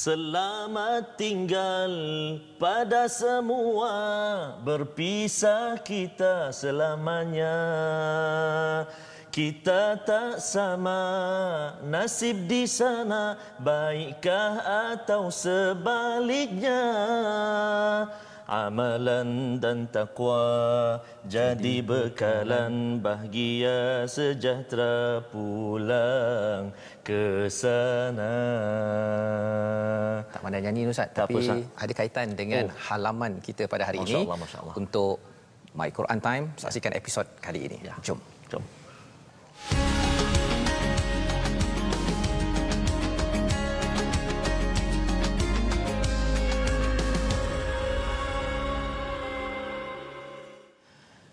Selamat tinggal pada semua berpisah kita selamanya kita tak sama nasib di sana baikkah atau sebaliknya amalan dan takwa jadi bekalan bahagia sejahtera pulang ke sana tak mana nyanyi ustaz tak tapi apa, ada kaitan dengan oh. halaman kita pada hari Masya ini Masya Allah. untuk my Quran time saksikan episod kali ini ya. jom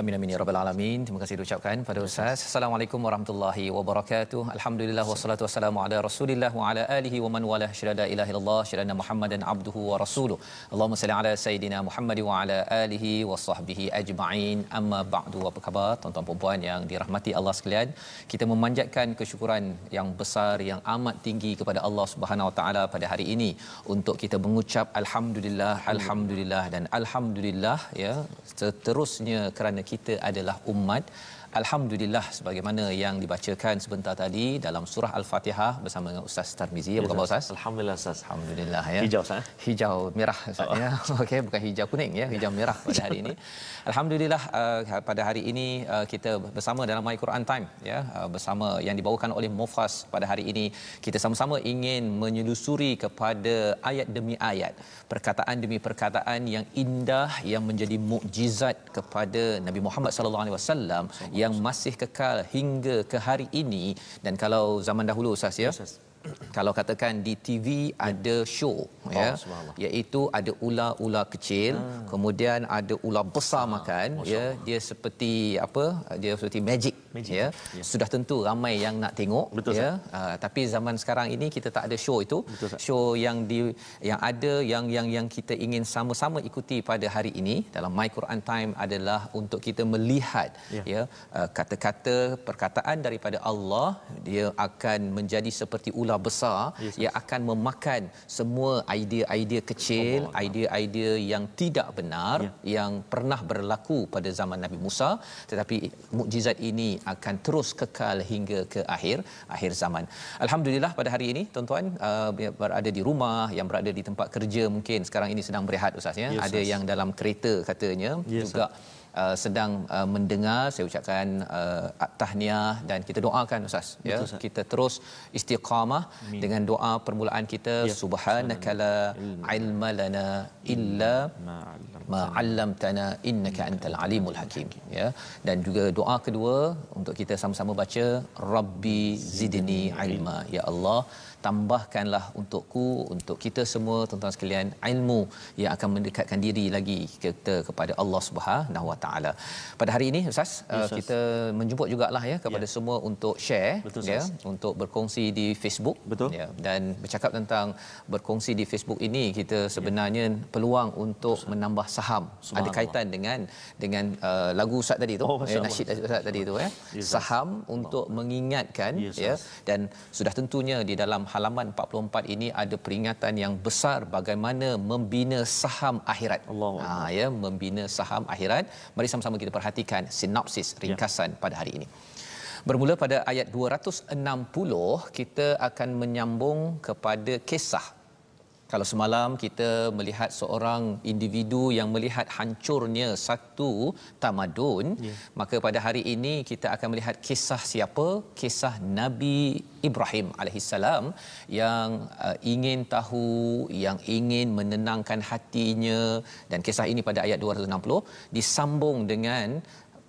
Amin amin ya rabbal alamin. Terima kasih diucapkan pada Ustaz. Assalamualaikum warahmatullahi wabarakatuh. Alhamdulillah wassalatu wassalamu ala Rasulillah wa ala alihi wa man wala syada ilaha illallah syada Muhammadan abduhu wa rasuluh. Allahumma salli ala sayidina Muhammad wa ala alihi wa sahbihi ajma'in. Amma ba'du. Apa khabar tuan-tuan puan-puan yang dirahmati Allah sekalian? Kita memanjatkan kesyukuran yang besar yang amat tinggi kepada Allah Subhanahu wa taala pada hari ini untuk kita mengucap alhamdulillah, alhamdulillah dan alhamdulillah ya seterusnya kerana kita adalah umat Alhamdulillah sebagaimana yang dibacakan sebentar tadi dalam surah Al-Fatihah bersama dengan Ustaz Tarmizi. Apa ya, khabar Ustaz? Alhamdulillah Ustaz. Alhamdulillah ya. Hijau Ustaz. Eh? Hijau merah Ustaz oh. ya. Okey bukan hijau kuning ya, hijau merah pada hari ini. Alhamdulillah uh, pada hari ini uh, kita bersama dalam My Quran Time ya, uh, bersama yang dibawakan oleh Mufas pada hari ini kita sama-sama ingin menyelusuri kepada ayat demi ayat, perkataan demi perkataan yang indah yang menjadi mukjizat kepada Nabi Muhammad sallallahu alaihi wasallam yang masih kekal hingga ke hari ini dan kalau zaman dahulu Ustaz ya. Kalau katakan di TV ya. ada show oh, ya iaitu ada ular-ular kecil hmm. kemudian ada ular besar hmm. makan Masya ya dia seperti apa dia seperti magic, magic. Ya. ya sudah tentu ramai yang nak tengok Betul, ya uh, tapi zaman sekarang ini kita tak ada show itu Betul, show yang di yang ada yang yang yang kita ingin sama-sama ikuti pada hari ini dalam my Quran time adalah untuk kita melihat ya, ya ah, kata-kata perkataan daripada Allah dia akan menjadi seperti ular besar yes, yang akan memakan semua idea-idea kecil, idea-idea yang tidak benar ya. yang pernah berlaku pada zaman Nabi Musa, tetapi mukjizat ini akan terus kekal hingga ke akhir akhir zaman. Alhamdulillah pada hari ini tuan-tuan uh, berada di rumah, yang berada di tempat kerja mungkin sekarang ini sedang berehat ustaz ya. Yes, ada yes. yang dalam kereta katanya yes, juga sir. Uh, sedang uh, mendengar saya ucapkan uh, tahniah dan kita doakan ustaz ya Betul, kita terus istiqamah Amin. dengan doa permulaan kita ya. subhanakala ilma lana illa ma 'allamtana innaka antal alimul hakim ya dan juga doa kedua untuk kita sama-sama baca rabbi zidni ilma ya allah tambahkanlah untukku untuk kita semua tuan-tuan sekalian ilmu yang akan mendekatkan diri lagi kita kepada Allah Subhanahu Wa Taala. Pada hari ini ustaz yes, uh, kita menjemput jugalah ya kepada yeah. semua untuk share Betul, ya untuk berkongsi di Facebook Betul. ya dan bercakap tentang berkongsi di Facebook ini kita ya. sebenarnya yeah. peluang untuk Betul, menambah saham ada kaitan dengan dengan uh, lagu ustaz tadi tu oh, ya, nasyid ustaz, ustaz tadi tu ya yes, saham untuk mengingatkan yes, ya dan sudah tentunya di dalam hal halaman 44 ini ada peringatan yang besar bagaimana membina saham akhirat. Allah ha ah, ya membina saham akhirat. Mari sama-sama kita perhatikan sinopsis ya. ringkasan ya. pada hari ini. Bermula pada ayat 260 kita akan menyambung kepada kisah kalau semalam kita melihat seorang individu yang melihat hancurnya satu tamadun, yeah. maka pada hari ini kita akan melihat kisah siapa? Kisah Nabi Ibrahim alaihissalam yang uh, ingin tahu, yang ingin menenangkan hatinya dan kisah ini pada ayat 260 disambung dengan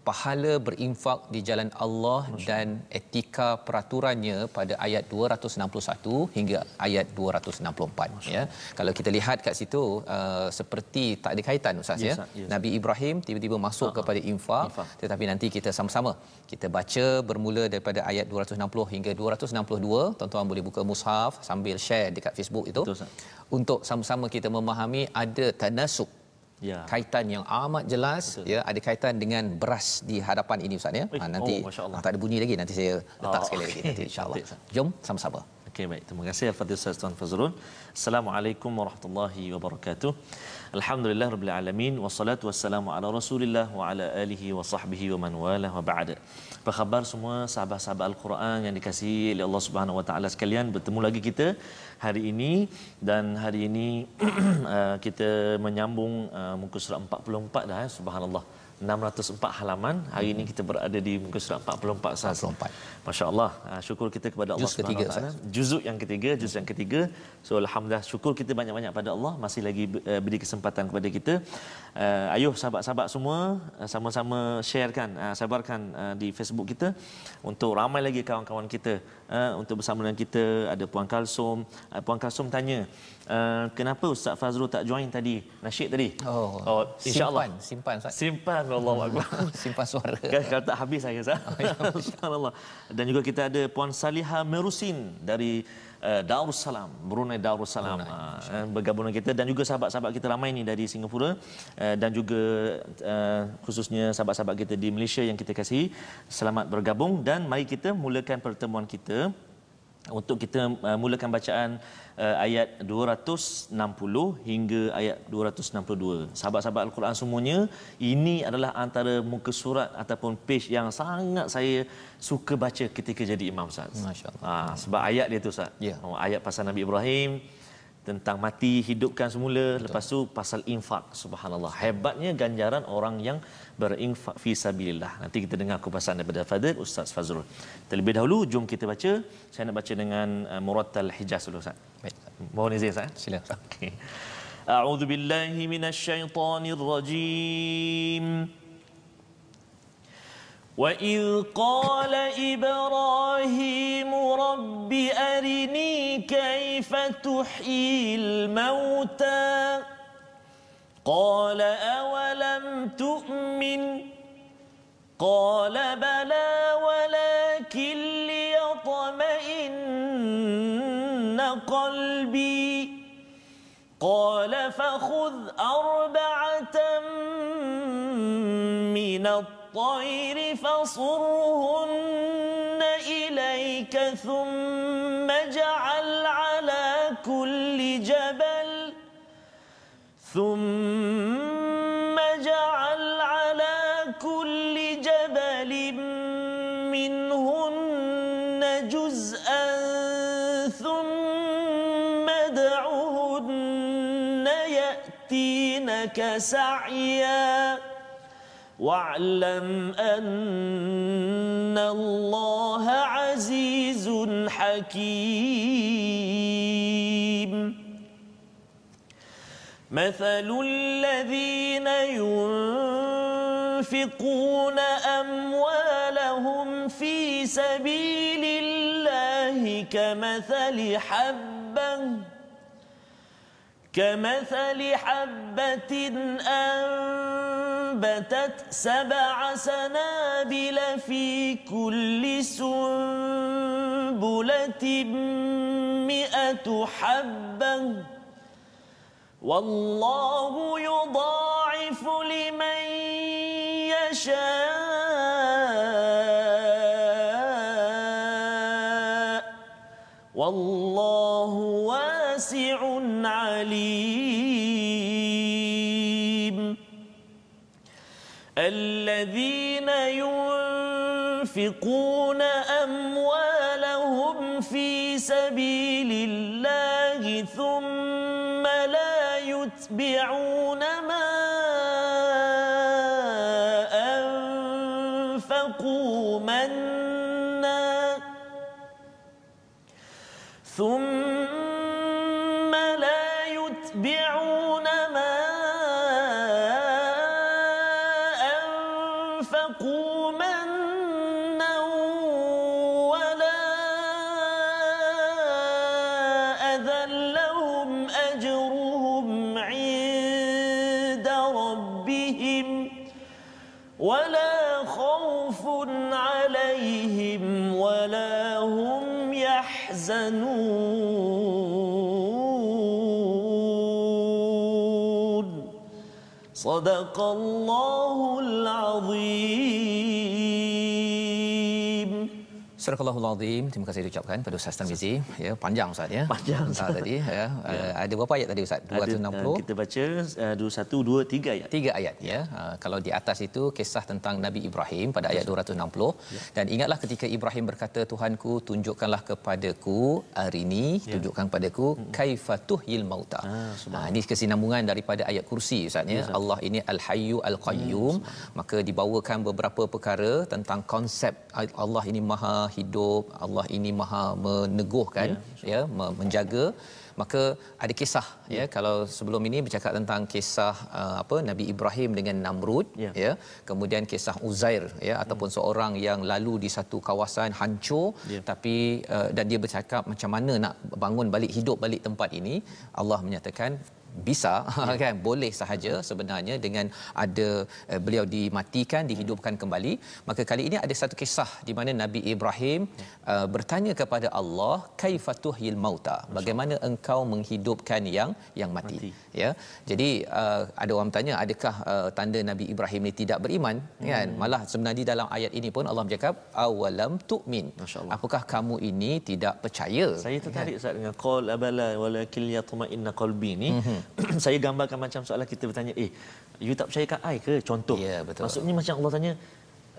pahala berinfak di jalan Allah dan etika peraturannya pada ayat 261 hingga ayat 264 ya kalau kita lihat kat situ uh, seperti tak ada kaitan ustaz yes, ya yes. Nabi Ibrahim tiba-tiba masuk uh-huh. kepada infak, infak tetapi nanti kita sama-sama kita baca bermula daripada ayat 260 hingga 262 tuan-tuan boleh buka mushaf sambil share dekat Facebook itu Betul, untuk sama-sama kita memahami ada tanasuk ya. kaitan yang amat jelas ya ada kaitan dengan beras di hadapan ini ustaz ya ha, nanti oh, tak ada bunyi lagi nanti saya letak oh, sekali okay. lagi nanti Allah. jom sama-sama okey baik terima kasih al ustaz tuan fazrul assalamualaikum warahmatullahi wabarakatuh alhamdulillah rabbil alamin wassalatu wassalamu ala rasulillah wa ala alihi wa sahbihi wa man walah wa ba'da apa khabar semua sahabat-sahabat al-Quran yang dikasihi oleh Allah Subhanahu wa taala sekalian bertemu lagi kita hari ini dan hari ini uh, kita menyambung uh, muka surat 44 dah eh, subhanallah 604 halaman. Hari ini kita berada di muka surat 44 sahaja. 44. Masya Allah. Syukur kita kepada Allah. Juz Juzuk yang ketiga. Juzuk yang ketiga. So Alhamdulillah syukur kita banyak-banyak pada Allah. Masih lagi eh, beri kesempatan kepada kita. Eh, ayuh sahabat-sahabat semua. Eh, sama-sama sharekan. Sabarkan di Facebook kita. Untuk ramai lagi kawan-kawan kita. Untuk bersama dengan kita. Ada Puan Kalsum. Puan Kalsum tanya. Eh, kenapa Ustaz Fazrul tak join tadi nasyid tadi oh, oh insyaallah simpan simpan Ustaz. simpan Allah simpan suara kan, kalau tak habis saya Ustaz insyaallah oh, dan juga kita ada puan Saliha Merusin dari uh, Darussalam Brunei Darussalam oh, ah, nice. uh, bergabung dengan kita dan juga sahabat-sahabat kita ramai ini dari Singapura uh, dan juga uh, khususnya sahabat-sahabat kita di Malaysia yang kita kasihi selamat bergabung dan mari kita mulakan pertemuan kita untuk kita uh, mulakan bacaan uh, ayat 260 hingga ayat 262. Sahabat-sahabat Al-Quran semuanya, ini adalah antara muka surat ataupun page yang sangat saya suka baca ketika jadi imam Ustaz. masya Ha, sebab ayat dia tu Ustaz. Yeah. Oh, ayat pasal Nabi Ibrahim, tentang mati hidupkan semula Betul. lepas tu pasal infak subhanallah hebatnya ganjaran orang yang berinfak fi sabilillah nanti kita dengar kupasan daripada Fadil Ustaz Fazrul terlebih dahulu jom kita baca saya nak baca dengan uh, Muratal Hijaz dulu Ustaz baik mohon izin Ustaz eh? sila okey a'udzubillahi minasyaitonirrajim okay. وإذ قال إبراهيم رب أرني كيف تحيي الموتى قال أولم تؤمن قال بلى ولكن ليطمئن قلبي قال فخذ أربعة من الطين الطير فصرهن إليك ثم اجعل على كل جبل ثم ثم ادعهن يأتينك سعياً واعلم أن الله عزيز حكيم مثل الذين ينفقون أموالهم في سبيل الله كمثل حبة كمثل حبة أنفقوا أنبتت سبع سنابل في كل سنبلة مئة حبة والله يضاعف لمن يشاء والله واسع عليم الذين ينفقون أموالهم في سبيل الله ثم لا يتبعون الله Barakallahu alazim. Terima kasih diucapkan pada Ustaz Tamizi. Ya, panjang Ustaz ya. Panjang Ustaz tadi. Ya. Uh, ada berapa ayat tadi Ustaz? 260. Ada, eh, kita baca uh, 21 2 3 ayat. Tiga ayat ya. ya. Uh, kalau di atas itu kisah tentang Nabi Ibrahim pada ayat 260. Ya. ya. Dan ingatlah ketika Ibrahim berkata Tuhanku tunjukkanlah kepadaku hari ini ya. tunjukkan kepadaku hmm. kaifatuh yil mauta. Ah, ha, ini kesinambungan daripada ayat kursi Ustaz ya. ya Allah ini Al Hayyu Al Qayyum. Ya, Maka dibawakan beberapa perkara tentang konsep Allah ini Maha Hidup hidup Allah ini maha meneguhkan ya, ya menjaga maka ada kisah ya. ya kalau sebelum ini bercakap tentang kisah uh, apa Nabi Ibrahim dengan Namrud ya, ya kemudian kisah Uzair ya ataupun ya. seorang yang lalu di satu kawasan hancur ya. tapi uh, dan dia bercakap macam mana nak bangun balik hidup balik tempat ini Allah menyatakan bisa ya. kan boleh sahaja sebenarnya dengan ada eh, beliau dimatikan dihidupkan kembali maka kali ini ada satu kisah di mana Nabi Ibrahim ya. uh, bertanya kepada Allah kaifatuhil mauta bagaimana engkau menghidupkan yang yang mati, mati. ya jadi uh, ada orang tanya adakah uh, tanda Nabi Ibrahim ini tidak beriman ya. kan hmm. malah sebenarnya dalam ayat ini pun Allah menjawab, awalam tu'min apakah kamu ini tidak percaya saya tertarik ya. Kan? saat dengan qul abala walakin yatma'inna qalbi ni mhm. saya gambarkan macam soalan kita bertanya eh you tak percaya kat I ke contoh ya, betul. maksudnya macam Allah tanya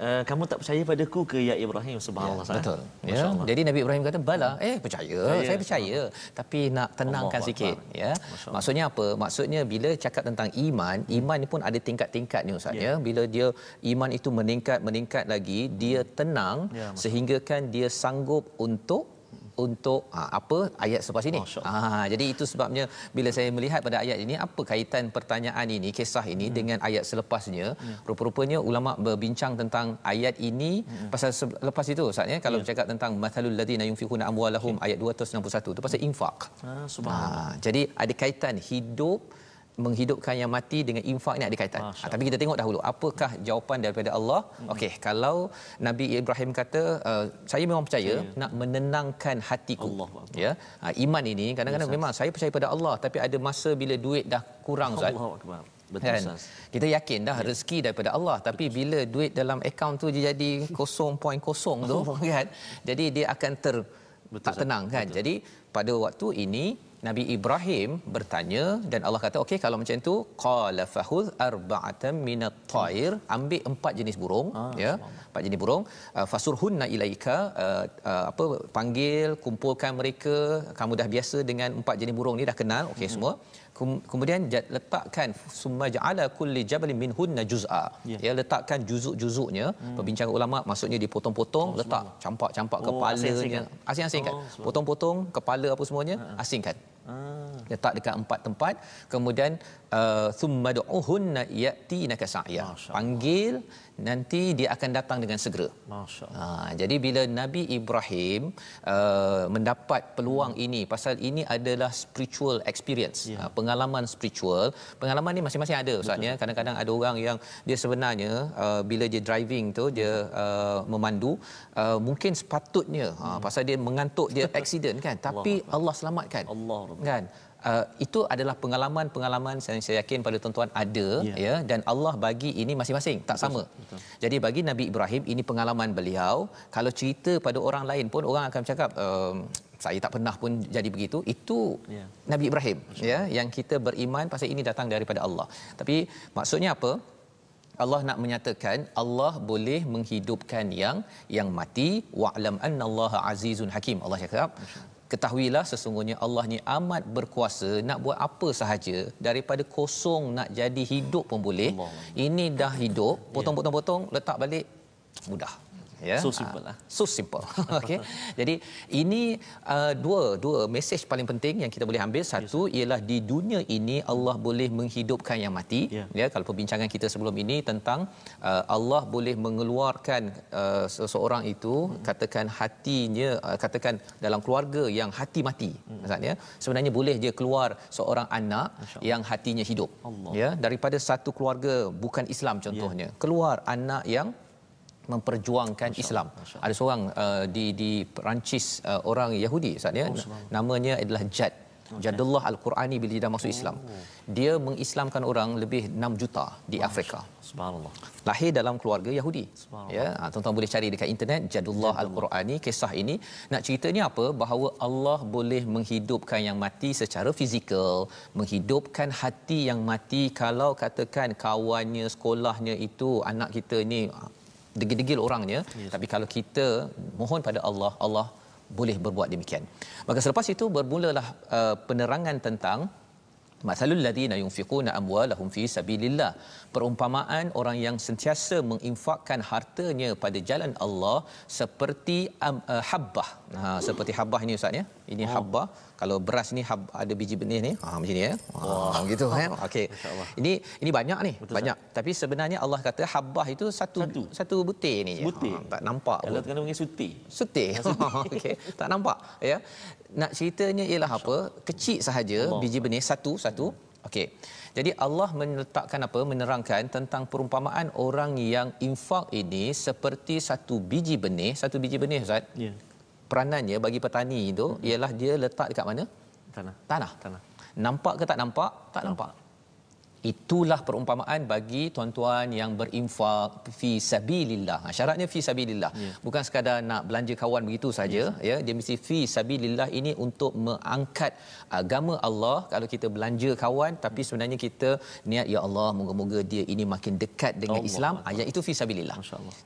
e, kamu tak percaya pada ku ke ya Ibrahim subhanallah ya, betul ya. jadi Nabi Ibrahim kata bala eh percaya ya, saya ya. percaya tapi nak tenangkan Allah sikit Allah. ya maksudnya apa maksudnya bila cakap tentang iman hmm. iman ni pun ada tingkat-tingkat ni ustaz ya. ya bila dia iman itu meningkat meningkat lagi dia hmm. tenang ya, sehingga dia sanggup untuk untuk ha, apa ayat selepas ini. Ha, jadi itu sebabnya bila saya melihat pada ayat ini apa kaitan pertanyaan ini kisah ini hmm. dengan ayat selepasnya. Hmm. Rupa-rupanya ulama berbincang tentang ayat ini hmm. pasal selepas itu saatnya kalau hmm. bercakap tentang mathalul ladina yunfikuna amwalahum ayat 261 itu pasal infak. Ha, ha, jadi ada kaitan hidup hmm menghidupkan yang mati dengan infak ni ada kaitan. Ha, tapi kita tengok dahulu apakah jawapan daripada Allah. Hmm. Okey, kalau Nabi Ibrahim kata uh, saya memang percaya saya. nak menenangkan hatiku. Allah. Ya. Ha, iman ini kadang-kadang yes, memang saya percaya pada Allah tapi ada masa bila duit dah kurang Ustaz. Betul kan? Kita yakin dah ya. rezeki daripada Allah tapi bila duit dalam akaun tu dia jadi kosong tu kan. Jadi dia akan ter Betul, tak tenang kan. Betul. Jadi pada waktu ini Nabi Ibrahim bertanya dan Allah kata okey kalau macam tu qala fahuz arba'atan min at-tayr ambil empat jenis burung ah, ya sama. empat jenis burung uh, fasurhunna ilaika uh, uh, apa panggil kumpulkan mereka kamu dah biasa dengan empat jenis burung ni dah kenal okey hmm. semua kemudian letakkan summa ja'ala kulli jabalin minhun juz'a yeah. ya letakkan juzuk-juzuknya hmm. perbincangan ulama maksudnya dipotong-potong oh, letak campak-campak oh, kepalanya asing asing kan? potong-potong kepala apa semuanya uh-huh. asingkan Ah. Letak dekat empat tempat. Kemudian Uh, thumma du'uhunna ya'tinaka sa'ya panggil nanti dia akan datang dengan segera masyaallah ha, ah, jadi bila nabi ibrahim uh, mendapat peluang hmm. ini pasal ini adalah spiritual experience yeah. Ya. pengalaman spiritual pengalaman ni masing-masing ada ustaznya kadang-kadang ada orang yang dia sebenarnya uh, bila dia driving tu dia hmm. uh, memandu uh, mungkin sepatutnya ah, hmm. uh, pasal dia mengantuk dia accident kan tapi Allah, Allah selamatkan Allah kan uh, itu adalah pengalaman-pengalaman yang saya yakin pada tuan-tuan ada ya. ya dan Allah bagi ini masing-masing tak sama. Betul. Betul. Jadi bagi Nabi Ibrahim ini pengalaman beliau kalau cerita pada orang lain pun orang akan cakap um, saya tak pernah pun jadi begitu itu ya. Nabi Ibrahim Masyarakat. ya yang kita beriman pasal ini datang daripada Allah. Tapi maksudnya apa? Allah nak menyatakan Allah boleh menghidupkan yang yang mati wa'lam Allah azizun hakim. Allah cakap ketahuilah sesungguhnya Allah ni amat berkuasa nak buat apa sahaja daripada kosong nak jadi hidup pun boleh ini dah hidup ya. potong-potong-potong letak balik mudah ya. So simple lah. So simple. Okey. Jadi ini uh, dua dua mesej paling penting yang kita boleh ambil. Satu yes. ialah di dunia ini Allah boleh menghidupkan yang mati. Yeah. Ya, kalau perbincangan kita sebelum ini tentang uh, Allah boleh mengeluarkan uh, seseorang itu mm-hmm. katakan hatinya uh, katakan dalam keluarga yang hati mati. Maksudnya mm-hmm. Ya. sebenarnya boleh dia keluar seorang anak yang hatinya hidup. Allah. Ya, daripada satu keluarga bukan Islam contohnya. Yeah. Keluar anak yang memperjuangkan Masya Islam. Masya Ada seorang uh, di di Perancis uh, orang Yahudi saat oh, ni namanya adalah Jad Jadullah Al-Qurani bila dia dah masuk Islam. Oh. Dia mengislamkan orang lebih 6 juta di Afrika. Subhanallah. Lahir dalam keluarga Yahudi. Ya, ha, tuan-tuan boleh cari dekat internet Jadullah Al-Qurani kisah ini. Nak cerita ni apa? Bahawa Allah boleh menghidupkan yang mati secara fizikal, menghidupkan hati yang mati kalau katakan kawannya, sekolahnya itu anak kita ni degil-degil orangnya yes. tapi kalau kita mohon pada Allah Allah boleh berbuat demikian maka selepas itu bermulalah uh, penerangan tentang masalul ladina yunfiquna amwalahum fi sabilillah perumpamaan orang yang sentiasa menginfakkan hartanya pada jalan Allah seperti um, uh, habbah ha seperti habbah ini ustaz ya ini oh. habba kalau beras ni hab, ada biji benih ni ha macam ni ya ah, wah oh. gitu ya okey ini ini banyak ni Betul banyak sah. tapi sebenarnya Allah kata habbah itu satu satu, satu butir ni butir. Ha, tak nampak kalau kena panggil suti suti okey tak nampak ya nak ceritanya ialah apa kecil sahaja Allah. biji benih satu satu okey jadi Allah menetapkan apa menerangkan tentang perumpamaan orang yang infak ini seperti satu biji benih satu biji benih ustaz yeah peranannya bagi petani itu hmm. ialah dia letak dekat mana? Tanah. Tanah. Tanah. Nampak ke tak nampak? Tak nampak. Itulah perumpamaan bagi tuan-tuan yang berinfak fi sabilillah. Ha, syaratnya fi sabilillah. Yeah. Bukan sekadar nak belanja kawan begitu saja, yeah. ya. Dia mesti fi sabilillah ini untuk mengangkat agama Allah. Kalau kita belanja kawan tapi sebenarnya kita niat ya Allah, moga-moga dia ini makin dekat dengan Allah Islam, Allah. Ha, ayat itu fi sabilillah.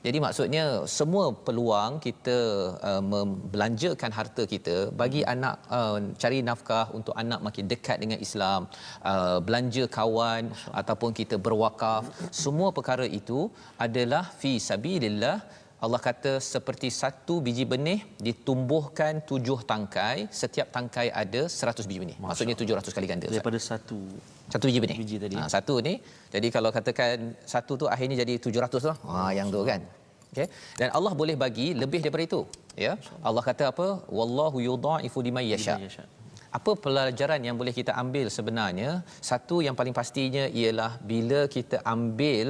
Jadi maksudnya semua peluang kita uh, membelanjakan harta kita bagi mm. anak uh, cari nafkah untuk anak makin dekat dengan Islam, uh, belanja kawan makan Masya. ataupun kita berwakaf semua perkara itu adalah fi sabilillah Allah kata seperti satu biji benih ditumbuhkan tujuh tangkai setiap tangkai ada seratus biji benih maksudnya tujuh ratus kali ganda daripada Ustaz. satu satu biji benih biji tadi. Ha, satu ni jadi kalau katakan satu tu akhirnya jadi tujuh ratus lah ha, yang tu kan okay? dan Allah boleh bagi lebih daripada itu ya Allah kata apa wallahu yudha'ifu liman apa pelajaran yang boleh kita ambil sebenarnya satu yang paling pastinya ialah bila kita ambil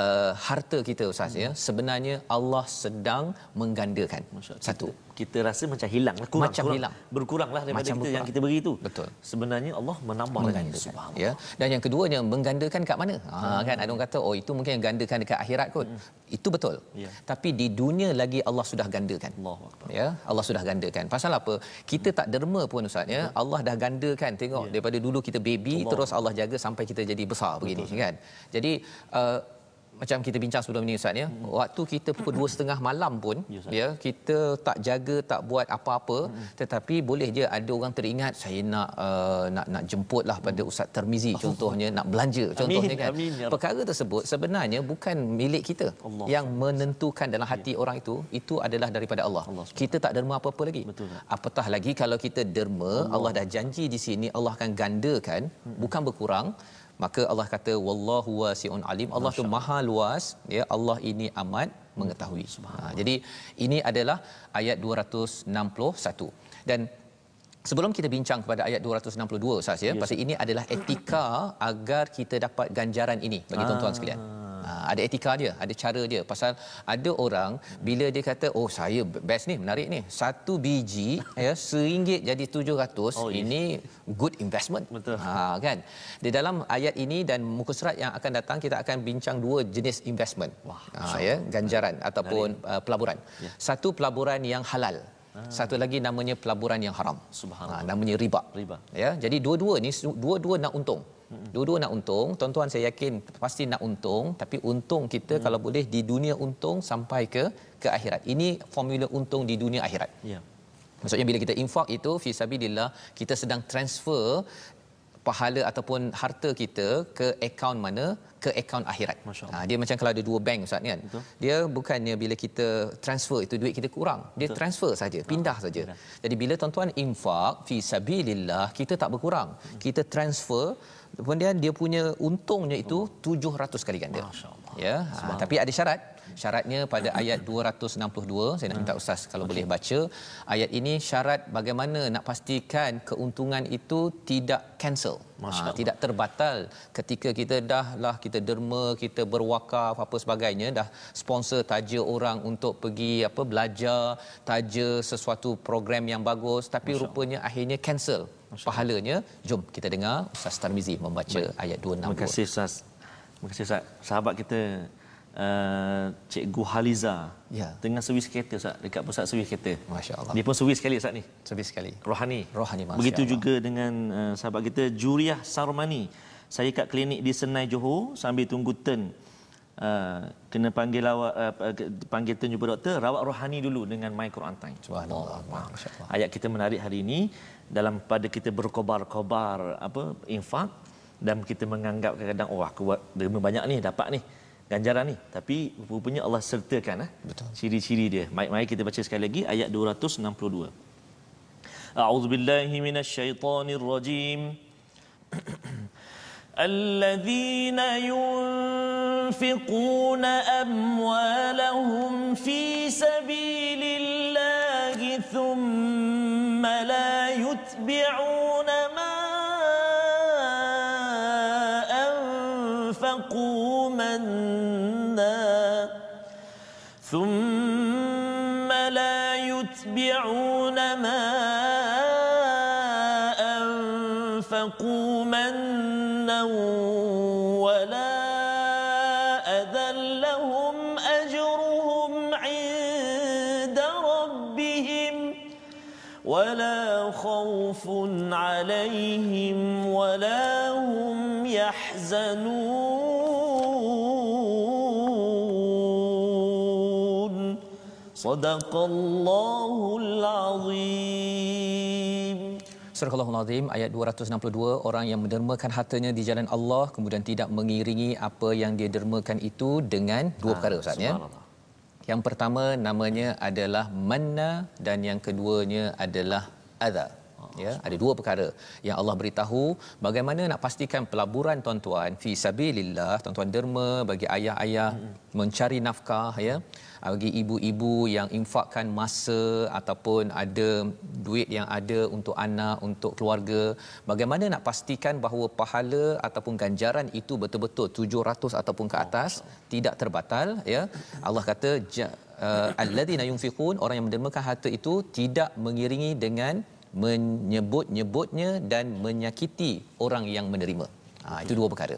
uh, harta kita ustaz ya. hmm. ya sebenarnya Allah sedang menggandakan satu kita rasa macam hilang lah kurang, macam kurang, hilang berkuranglah daripada macam kita berkurang. yang kita beri tu betul sebenarnya Allah menambah kan. ya dan yang kedua yang menggandakan kat mana ha, ha. kan ada orang kata oh itu mungkin gandakan dekat akhirat kot hmm. itu betul ya. tapi di dunia lagi Allah sudah gandakan Allah ya Allah sudah gandakan pasal apa kita hmm. tak derma pun ustaz ya Allah dah gandakan tengok ya. daripada dulu kita baby Allah. terus Allah jaga sampai kita jadi besar begini betul. kan jadi uh, macam kita bincang sebelum ini Ustaz ya. Hmm. Waktu kita pukul 2.30 malam pun ya, ya kita tak jaga tak buat apa-apa hmm. tetapi boleh je ada orang teringat saya nak uh, nak nak jemputlah pada Ustaz Termizi oh. contohnya nak belanja contohnya kan. Amin. Ya Perkara tersebut sebenarnya bukan milik kita. Allah. Yang menentukan dalam hati ya. orang itu itu adalah daripada Allah. Allah kita tak derma apa-apa lagi. Betul. Apatah lagi kalau kita derma Allah. Allah dah janji di sini Allah akan gandakan hmm. bukan berkurang maka Allah kata wallahu wasiun alim Allah Masya. tu maha luas ya Allah ini amat mengetahui ha, jadi ini adalah ayat 261 dan sebelum kita bincang kepada ayat 262 Ustaz ya yes. pasal ini adalah etika agar kita dapat ganjaran ini bagi ah. tuan-tuan sekalian Ah, ada etika dia ada cara dia pasal ada orang bila dia kata oh saya best ni menarik ni satu biji ya seringgit jadi 700 oh, ini yes. good investment betul ha kan di dalam ayat ini dan muka surat yang akan datang kita akan bincang dua jenis investment wah ha, ya ganjaran menarik. ataupun uh, pelaburan ya. satu pelaburan yang halal satu lagi namanya pelaburan yang haram subhanallah ha, namanya riba riba ya jadi dua-dua ni dua-dua nak untung Hmm. Dua-dua nak untung. Tuan-tuan saya yakin pasti nak untung. Tapi untung kita hmm. kalau boleh di dunia untung sampai ke ke akhirat. Ini formula untung di dunia akhirat. Ya. Maksudnya bila kita infak itu, fisabilillah, kita sedang transfer pahala ataupun harta kita ke akaun mana ke akaun akhirat. Ha, dia macam kalau ada dua bank ustaz ni kan. Betul. Dia bukannya bila kita transfer itu duit kita kurang. Dia transfer saja, ah, pindah saja. Jadi bila tuan-tuan infak fi sabilillah kita tak berkurang. Hmm. Kita transfer kemudian dia punya untungnya itu 700 kali ganda. Ya. Ha, tapi ada syarat syaratnya pada ayat 262 saya nak minta hmm. ustaz kalau okay. boleh baca ayat ini syarat bagaimana nak pastikan keuntungan itu tidak cancel Ha, tidak terbatal ketika kita dah lah kita derma kita berwakaf apa sebagainya dah sponsor taja orang untuk pergi apa belajar taja sesuatu program yang bagus tapi Masya rupanya Allah. akhirnya cancel Masya pahalanya jom kita dengar Ustaz Tarmizi membaca Baik. ayat 262 terima kasih Ustaz terima kasih Ustaz sahabat kita uh, Cikgu Haliza ya. dengan servis kereta Ustaz dekat pusat servis kereta. Masya-Allah. Dia pun servis sekali Ustaz ni. Servis sekali. Rohani. Rohani Masya Begitu Allah. juga dengan uh, sahabat kita Juriah Sarmani. Saya kat klinik di Senai Johor sambil tunggu turn uh, kena panggil lawa, uh, panggil turn jumpa doktor rawat rohani dulu dengan My Quran Time. Subhanallah. Ayat kita menarik hari ini dalam pada kita berkobar-kobar apa infak dan kita menganggap kadang-kadang oh aku buat banyak ni dapat ni ganjaran ni tapi rupanya Allah sertakan eh ciri-ciri dia mai-mai kita baca sekali lagi ayat 262 a'udzubillahi minasyaitonirrajim الذين ينفقون أموالهم في سبيل الله ثم لا يتبعون Sadaqallahul azim. Surah Allahul Azim ayat 262 orang yang mendermakan hartanya di jalan Allah kemudian tidak mengiringi apa yang dia dermakan itu dengan dua ha, perkara ustaz ya. Yang pertama namanya adalah manna dan yang keduanya adalah adha ya ada dua perkara yang Allah beritahu bagaimana nak pastikan pelaburan tuan-tuan fi sabilillah tuan-tuan derma bagi ayah-ayah hmm. mencari nafkah ya bagi ibu-ibu yang infakkan masa ataupun ada duit yang ada untuk anak untuk keluarga bagaimana nak pastikan bahawa pahala ataupun ganjaran itu betul-betul 700 ataupun ke atas oh. tidak terbatal ya Allah kata uh, alladzina yunfiqun orang yang mendermakan harta itu tidak mengiringi dengan menyebut-nyebutnya dan menyakiti orang yang menerima. Ha, itu dua perkara.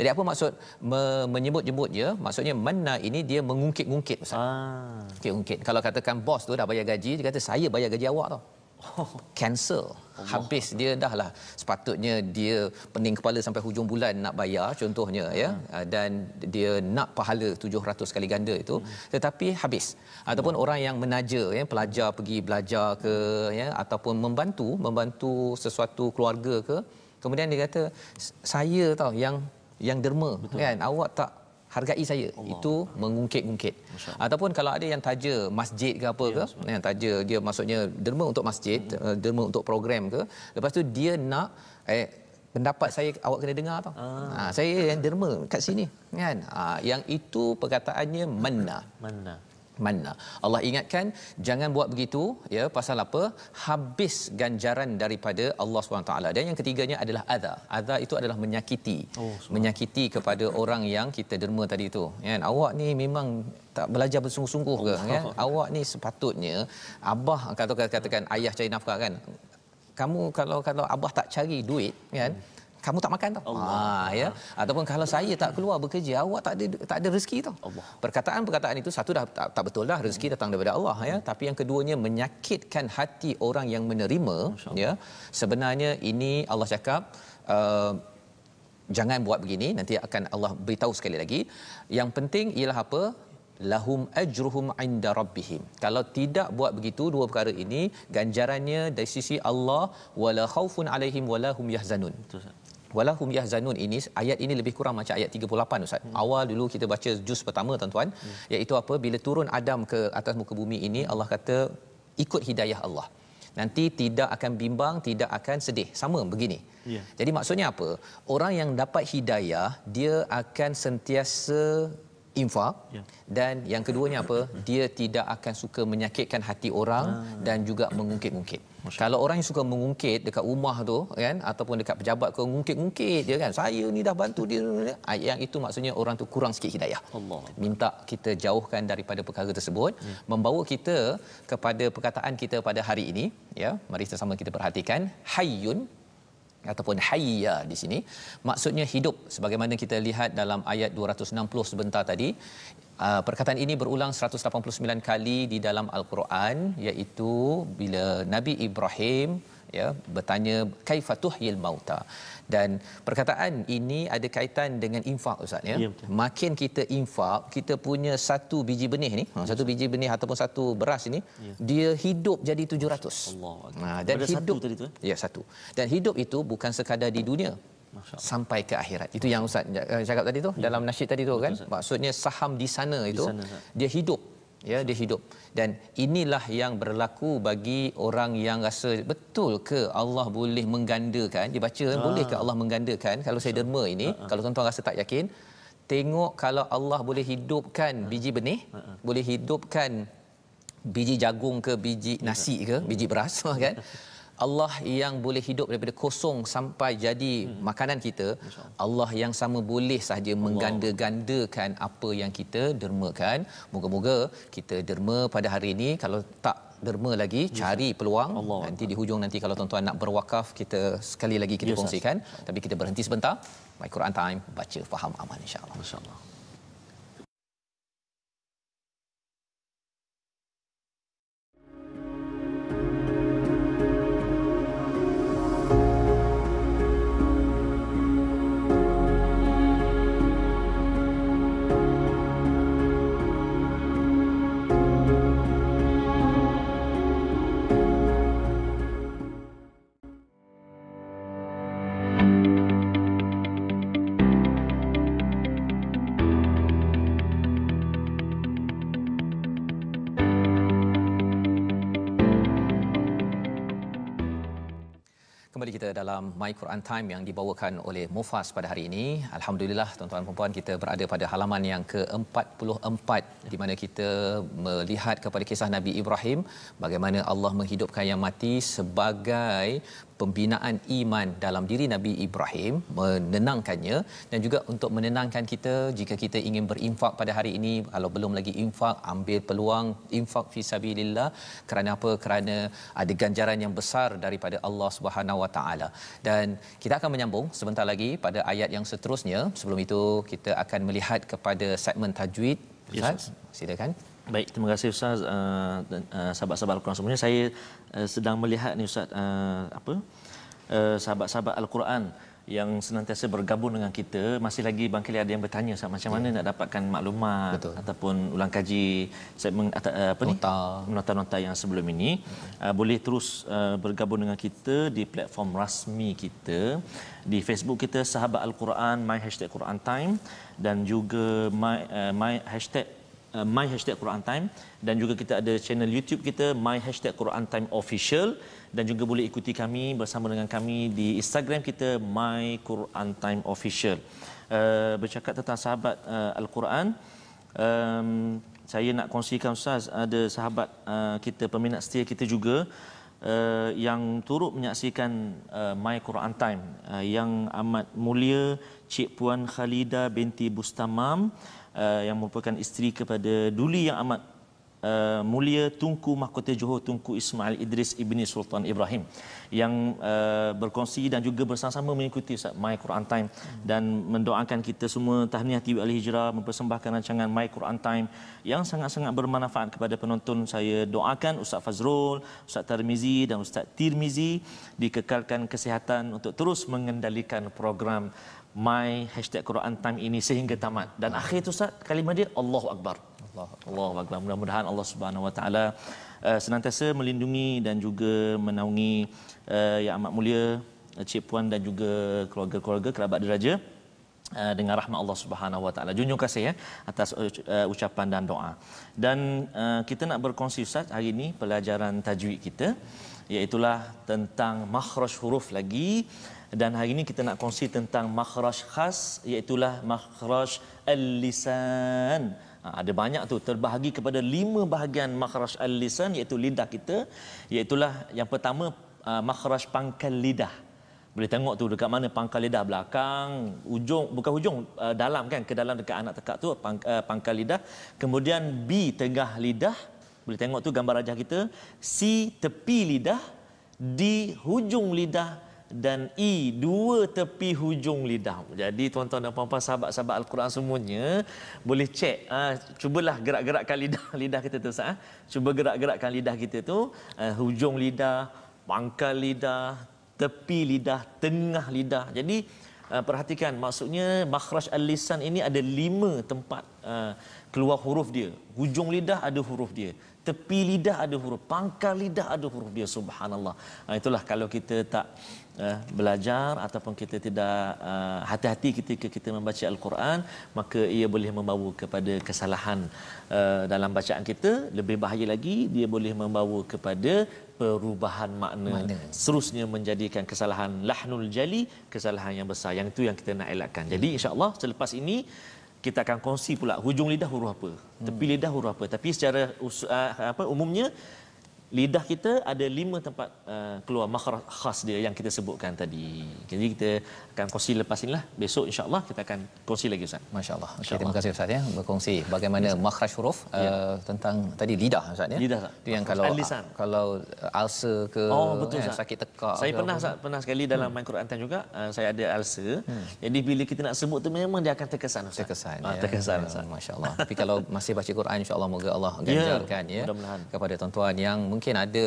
Jadi apa maksud me- menyebut-jemput dia? Maksudnya mana ini dia mengungkit-ungkit. Ah. Okay, ungkit. Kalau katakan bos tu dah bayar gaji, dia kata saya bayar gaji awak tau. cancel Allah. habis dia dah lah sepatutnya dia pening kepala sampai hujung bulan nak bayar contohnya uh-huh. ya hmm. ah, dan dia nak pahala 700 kali ganda itu uh-huh. tetapi habis ataupun uh-huh. orang yang menaja ya pelajar pergi belajar ke ya ataupun membantu membantu sesuatu keluarga ke kemudian dia kata saya tahu yang yang derma Betul. kan awak tak hargai saya Allah. itu mengungkit-ungkit ataupun kalau ada yang taja masjid ke apa ya, ke yang taja dia maksudnya derma untuk masjid hmm. Eh, derma untuk program ke lepas tu dia nak eh pendapat saya awak kena dengar tau. Ah. Ha, saya yang derma kat sini kan. Ha, yang itu perkataannya mana. Mana. Mana Allah ingatkan jangan buat begitu ya pasal apa? Habis ganjaran daripada Allah SWT. Dan yang ketiganya adalah adha. Adha itu adalah menyakiti. Oh, menyakiti kepada orang yang kita derma tadi itu. Ya, kan? awak ni memang tak belajar bersungguh-sungguh ke? Ya? Kan? Oh. Awak ni sepatutnya abah kata katakan ayah cari nafkah kan? Kamu kalau kalau abah tak cari duit ya kan? Hmm kamu tak makan tau. Allah. Ha ya. Ataupun kalau saya tak keluar bekerja, awak tak ada tak ada rezeki tau. Perkataan-perkataan itu satu dah tak, tak betul dah rezeki datang daripada Allah ya. Hmm. Tapi yang keduanya menyakitkan hati orang yang menerima ya. Sebenarnya ini Allah cakap uh, jangan buat begini nanti akan Allah beritahu sekali lagi. Yang penting ialah apa? lahum ajruhum inda rabbihim kalau tidak buat begitu dua perkara ini ganjarannya dari sisi Allah wala khaufun alaihim wala hum yahzanun Walahum yahzanun ini ayat ini lebih kurang macam ayat 38 Ustaz. Hmm. Awal dulu kita baca juz pertama tuan-tuan hmm. iaitu apa bila turun Adam ke atas muka bumi ini hmm. Allah kata ikut hidayah Allah. Nanti tidak akan bimbang, tidak akan sedih. Sama begini. Yeah. Jadi maksudnya apa? Orang yang dapat hidayah dia akan sentiasa infak ya. dan yang keduanya apa dia tidak akan suka menyakitkan hati orang ha. dan juga mengungkit-ungkit kalau orang yang suka mengungkit dekat rumah tu kan ataupun dekat pejabat ke mengungkit-ungkit dia kan saya ni dah bantu dia ah, yang itu maksudnya orang tu kurang sikit hidayah Allah. minta kita jauhkan daripada perkara tersebut ya. membawa kita kepada perkataan kita pada hari ini ya mari sama-sama kita perhatikan hayyun ataupun hayya di sini maksudnya hidup sebagaimana kita lihat dalam ayat 260 sebentar tadi uh, perkataan ini berulang 189 kali di dalam al-Quran iaitu bila Nabi Ibrahim ya bertanya kaifatuhil mauta dan perkataan ini ada kaitan dengan infak ustaz ya, ya makin kita infak kita punya satu biji benih ni ya, satu biji benih ataupun satu beras ini ya. dia hidup jadi 700 Allah nah, dan Daripada hidup satu tadi tu eh? ya satu dan hidup itu bukan sekadar di dunia sampai ke akhirat itu yang ustaz cakap tadi tu ya. dalam nasyid tadi tu kan maksudnya saham di sana itu di sana, dia hidup ya dia hidup dan inilah yang berlaku bagi orang yang rasa betul ke Allah boleh menggandakan dia baca ha. boleh ke Allah menggandakan kalau saya derma ini ha. kalau tuan-tuan rasa tak yakin tengok kalau Allah boleh hidupkan ha. biji benih ha. boleh hidupkan biji jagung ke biji nasi ke biji beras kan Allah yang boleh hidup daripada kosong sampai jadi hmm. makanan kita Allah yang sama boleh sahaja mengganda-gandakan apa yang kita dermakan moga-moga kita derma pada hari ini kalau tak derma lagi yes. cari peluang Allah nanti Allah. di hujung nanti kalau tuan-tuan nak berwakaf kita sekali lagi kita yes. kongsikan yes. tapi kita berhenti sebentar my Quran time baca faham aman insyaallah Allah. kembali kita dalam My Quran Time yang dibawakan oleh Mufas pada hari ini. Alhamdulillah tuan-tuan dan puan-puan kita berada pada halaman yang ke-44 di mana kita melihat kepada kisah Nabi Ibrahim bagaimana Allah menghidupkan yang mati sebagai pembinaan iman dalam diri Nabi Ibrahim menenangkannya dan juga untuk menenangkan kita jika kita ingin berinfak pada hari ini kalau belum lagi infak ambil peluang infak fi fisabilillah kerana apa kerana ada ganjaran yang besar daripada Allah Subhanahu Wa Taala dan kita akan menyambung sebentar lagi pada ayat yang seterusnya sebelum itu kita akan melihat kepada segmen tajwid Ustaz yes. silakan Baik, terima kasih Ustaz uh, dan uh, sahabat-sahabat Al-Quran semuanya. Saya uh, sedang melihat ni Ustaz uh, apa? Uh, sahabat-sahabat Al-Quran yang senantiasa bergabung dengan kita masih lagi bangkili ada yang bertanya Ustaz macam mana ya. nak dapatkan maklumat Betul. ataupun ulang kaji nota. nota nota-nota yang sebelum ini ya. uh, boleh terus uh, bergabung dengan kita di platform rasmi kita di Facebook kita sahabat al-Quran my hashtag Quran time dan juga my uh, my hashtag Uh, my hashtag Quran Time dan juga kita ada channel YouTube kita my hashtag Quran Time official dan juga boleh ikuti kami bersama dengan kami di Instagram kita my Quran Time official. Uh, bercakap tentang sahabat uh, Al-Quran um, saya nak kongsikan Ustaz ada sahabat uh, kita peminat setia kita juga uh, yang turut menyaksikan uh, My Quran Time uh, yang amat mulia Cik Puan Khalida binti Bustamam Uh, yang merupakan isteri kepada Duli yang amat Uh, mulia Tunku Mahkota Johor Tunku Ismail Idris Ibni Sultan Ibrahim yang uh, berkongsi dan juga bersama-sama mengikuti Ustaz My Quran Time hmm. dan mendoakan kita semua tahniah TV Al Hijrah mempersembahkan rancangan My Quran Time yang sangat-sangat bermanfaat kepada penonton saya doakan Ustaz Fazrul Ustaz Tarmizi dan Ustaz Tirmizi dikekalkan kesihatan untuk terus mengendalikan program my hashtag Quran time ini sehingga tamat dan akhir tu Ustaz Kalimat dia Allahu Akbar Allah Akbar mudah-mudahan Allah Subhanahu Wa Taala eh, senantiasa melindungi dan juga menaungi uh, eh, yang amat mulia eh, Cik Puan dan juga keluarga-keluarga kerabat diraja dengan rahmat Allah Subhanahu Wa Taala. Junjung kasih ya atas ucapan dan doa. Dan kita nak berkongsi Ustaz hari ini pelajaran tajwid kita iaitu tentang makhraj huruf lagi dan hari ini kita nak kongsi tentang makhraj khas iaitu makhraj al-lisan. Ha, ada banyak tu terbahagi kepada lima bahagian makhraj al-lisan iaitu lidah kita iaitu yang pertama ha, makhraj pangkal lidah. Boleh tengok tu dekat mana pangkal lidah belakang, ujung bukan hujung ha, dalam kan ke dalam dekat anak tekak tu ha, pangkal lidah. Kemudian B tengah lidah. Boleh tengok tu gambar rajah kita. C tepi lidah, D hujung lidah dan i dua tepi hujung lidah. Jadi tuan-tuan dan puan-puan sahabat-sahabat al-Quran semuanya boleh cek ah ha, cubalah gerak-gerakkan lidah lidah kita tu sah. Ha. Cuba gerak-gerakkan lidah kita tu uh, hujung lidah, pangkal lidah, tepi lidah, tengah lidah. Jadi uh, perhatikan maksudnya makhraj al-lisan ini ada lima tempat uh, keluar huruf dia. Hujung lidah ada huruf dia tepi lidah ada huruf pangkal lidah ada huruf dia subhanallah itulah kalau kita tak uh, belajar ataupun kita tidak uh, hati-hati ketika kita membaca al-Quran maka ia boleh membawa kepada kesalahan uh, dalam bacaan kita lebih bahaya lagi dia boleh membawa kepada perubahan makna, makna. seterusnya menjadikan kesalahan lahnul jali kesalahan yang besar yang itu yang kita nak elakkan jadi insyaallah selepas ini kita akan kongsi pula hujung lidah huruf apa tepi hmm. lidah huruf apa tapi secara uh, apa umumnya lidah kita ada lima tempat uh, keluar makhraj khas dia yang kita sebutkan tadi. Jadi kita akan kongsi lepas inilah besok insyaallah kita akan kongsi lagi ustaz masyaallah okay, Insya terima kasih ustaz ya berkongsi bagaimana yes. makhraj huruf ya. uh, tentang tadi lidah ustaz ya lidah tu yang kalau al ah, kalau alsa ke oh, betul, ya, sakit tekak saya pernah ustaz pernah sekali dalam hmm. main Quran time juga uh, saya ada alsa hmm. jadi bila kita nak sebut tu memang dia akan terkesan ustaz terkesan ah, ya. terkesan ya, hmm, masyaallah tapi kalau masih baca Quran insyaallah moga Allah ya, ganjarkan ya, ya kepada tuan-tuan yang mungkin ada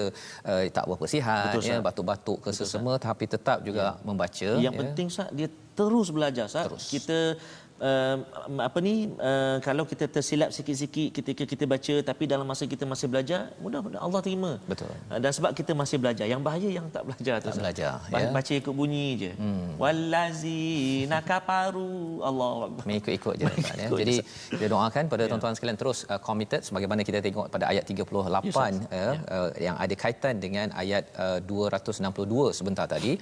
uh, tak berapa sihat betul, ya batuk-batuk ke sesama tapi tetap juga ya. membaca yang penting Ustaz, dia terus belajar Ustaz. Terus. Kita uh, apa ni uh, kalau kita tersilap sikit-sikit ketika kita baca tapi dalam masa kita masih belajar mudah mudah Allah terima betul uh, dan sebab kita masih belajar yang bahaya yang tak belajar tak tu belajar sah. ya baca ikut bunyi je hmm. wallazina kafaru Allah mengikut-ikut je ya. jadi kita doakan pada ya. tuan-tuan sekalian terus uh, committed sebagaimana kita tengok pada ayat 38 yes, uh, ya. uh, yang ada kaitan dengan ayat uh, 262 sebentar tadi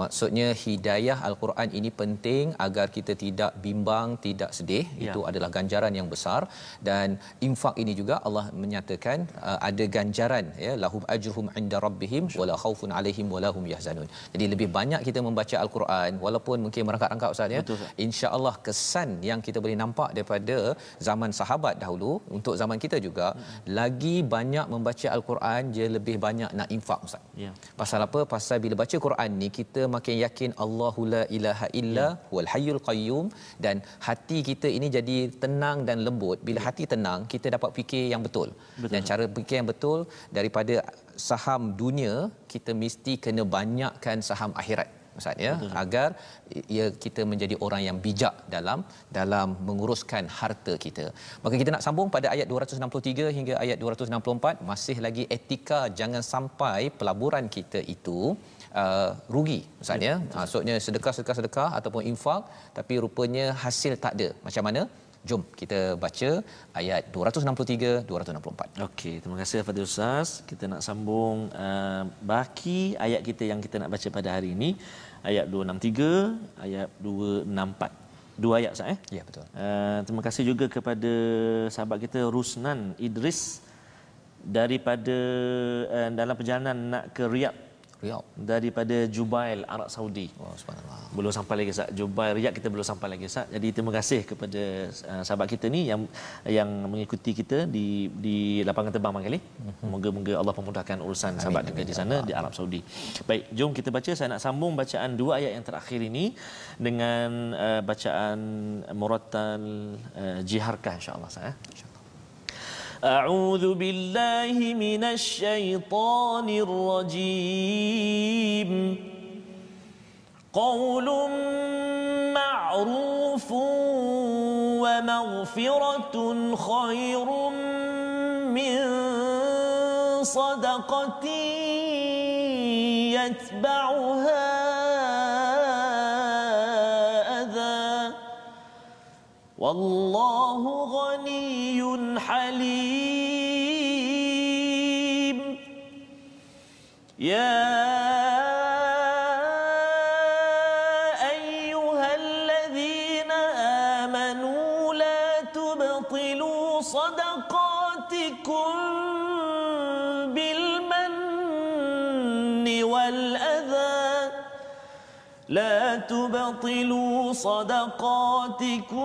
maksudnya hidayah al-Quran ini penting agar kita tidak bimbang orang tidak sedih ya. itu adalah ganjaran yang besar dan infak ini juga Allah menyatakan uh, ada ganjaran ya lahum ajruhum inda rabbihim wala khaufun alaihim wala hum yahzanun jadi lebih banyak kita membaca al-Quran walaupun mungkin merangkak-rangkak ustaz ya Allah kesan yang kita boleh nampak daripada zaman sahabat dahulu untuk zaman kita juga ya. lagi banyak membaca al-Quran dia lebih banyak nak infak ustaz ya pasal apa pasal bila baca Al Quran ni kita makin yakin Allahu la ilaha illa ya. wal hayyul qayyum dan hati kita ini jadi tenang dan lembut. Bila ya. hati tenang, kita dapat fikir yang betul. betul. Dan cara fikir yang betul daripada saham dunia, kita mesti kena banyakkan saham akhirat. Ustaz ya Betul. agar ia kita menjadi orang yang bijak dalam dalam menguruskan harta kita. Maka kita nak sambung pada ayat 263 hingga ayat 264 masih lagi etika jangan sampai pelaburan kita itu uh, rugi Ustaz ya. ya Maksudnya sedekah sedekah sedekah ataupun infak tapi rupanya hasil tak ada. Macam mana? Jom kita baca ayat 263 264. Okey, terima kasih kepada Ustaz. Kita nak sambung uh, baki ayat kita yang kita nak baca pada hari ini ayat 263 ayat 264. Dua ayat sah eh? Ya, betul. Uh, terima kasih juga kepada sahabat kita Rusnan Idris daripada uh, dalam perjalanan nak ke Riyadh Riyadh daripada Jubail Arab Saudi. Oh subhanallah. Belum sampai lagi Ustaz. Jubail Riyadh kita belum sampai lagi Ustaz. Jadi terima kasih kepada uh, sahabat kita ni yang yang mengikuti kita di di lapangan terbang Bang Ali. Mhm. Moga-moga Allah pemudahkan urusan amin, sahabat kita di sana di Arab Saudi. Baik, jom kita baca saya nak sambung bacaan dua ayat yang terakhir ini dengan uh, bacaan Muratan uh, Jiharkah insyaallah allah Ustaz. Eh. أعوذ بالله من الشيطان الرجيم قول معروف ومغفرة خير من صدقة يتبعها والله غني حليم يا أيها الذين آمنوا لا تبطلوا صدقاتكم بالمن والأذى لا تبطلوا صدقاتكم